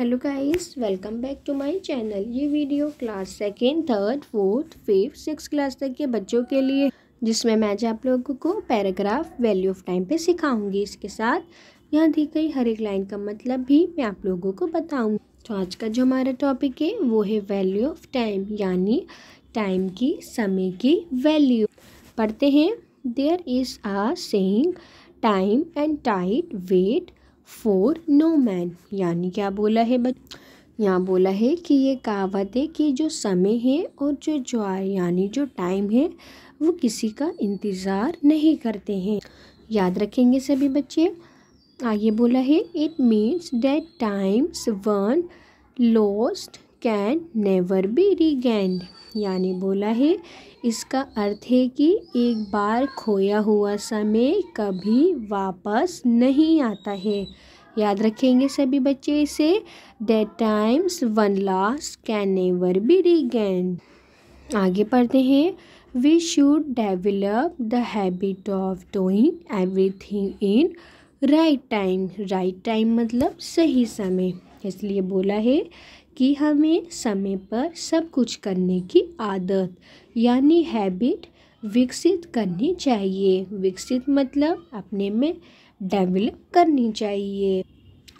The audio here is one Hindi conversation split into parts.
hello guys welcome back to my channel ये video class second third fourth fifth six class तक के बच्चों के लिए जिसमें मैं आज आप लोगों को पैराग्राफ वैल्यू ऑफ टाइम पे सिखाऊंगी इसके साथ यहाँ दी गई हर एक लाइन का मतलब भी मैं आप लोगों को बताऊंगी तो आज का जो हमारा टॉपिक है वो है वैल्यू ऑफ टाइम यानी टाइम की समय की वैल्यू पढ़ते हैं there is a saying time and tide wait for no man यानी क्या बोला है बच यहाँ बोला है कि ये कहावत है कि जो समय है और जो ज्वार यानी जो टाइम है वो किसी का इंतज़ार नहीं करते हैं याद रखेंगे सभी बच्चे आगे बोला है it means that time once lost can never be regained यानी बोला है इसका अर्थ है कि एक बार खोया हुआ समय कभी वापस नहीं आता है याद रखेंगे सभी बच्चे इसे that time once lost can never be regained आगे पढ़ते हैं we should develop the habit of doing everything in right time right time मतलब सही समय इसलिए बोला है कि हमें समय पर सब कुछ करने की आदत यानी हैबिट विकसित करनी चाहिए विकसित मतलब अपने में डेवलप करनी चाहिए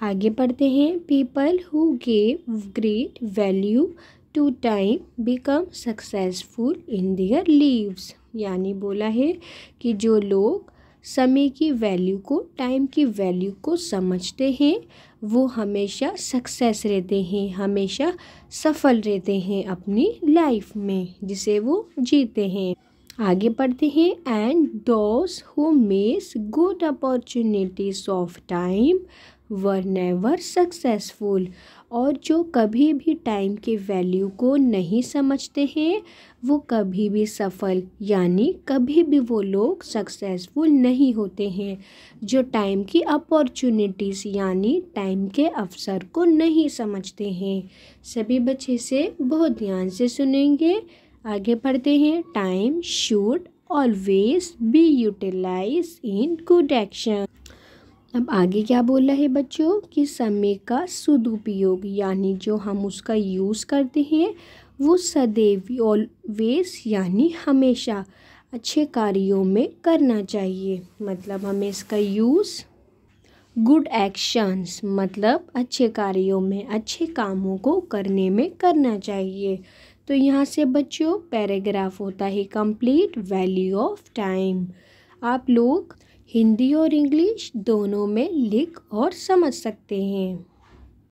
आगे पढ़ते हैं people who gave great value to time become successful in their lives यानी बोला है कि जो लोग समय की वैल्यू को टाइम की वैल्यू को समझते हैं वो हमेशा सक्सेस रहते हैं हमेशा सफल रहते हैं अपनी लाइफ में जिसे वो जीते हैं आगे पढ़ते हैं and those who miss good opportunities of time were never successful और जो कभी भी टाइम के वैल्यू को नहीं समझते हैं वो कभी भी सफल यानी कभी भी वो लोग सक्सेसफुल नहीं होते हैं जो टाइम की अपॉर्चुनिटीज़ यानी टाइम के अवसर को नहीं समझते हैं सभी बच्चे से बहुत ध्यान से सुनेंगे आगे पढ़ते हैं time should always be utilise in good action अब आगे क्या बोल रहे हैं बच्चों कि समय का सदुपयोग यानी जो हम उसका यूज़ करते हैं वो सदैव ऑलवेज यानी हमेशा अच्छे कार्यों में करना चाहिए मतलब हमें इसका यूज़ गुड एक्शंस मतलब अच्छे कार्यों में अच्छे कामों को करने में करना चाहिए तो यहाँ से बच्चों पैराग्राफ होता है कंप्लीट वैल्यू ऑफ टाइम आप लोग हिंदी और इंग्लिश दोनों में लिख और समझ सकते हैं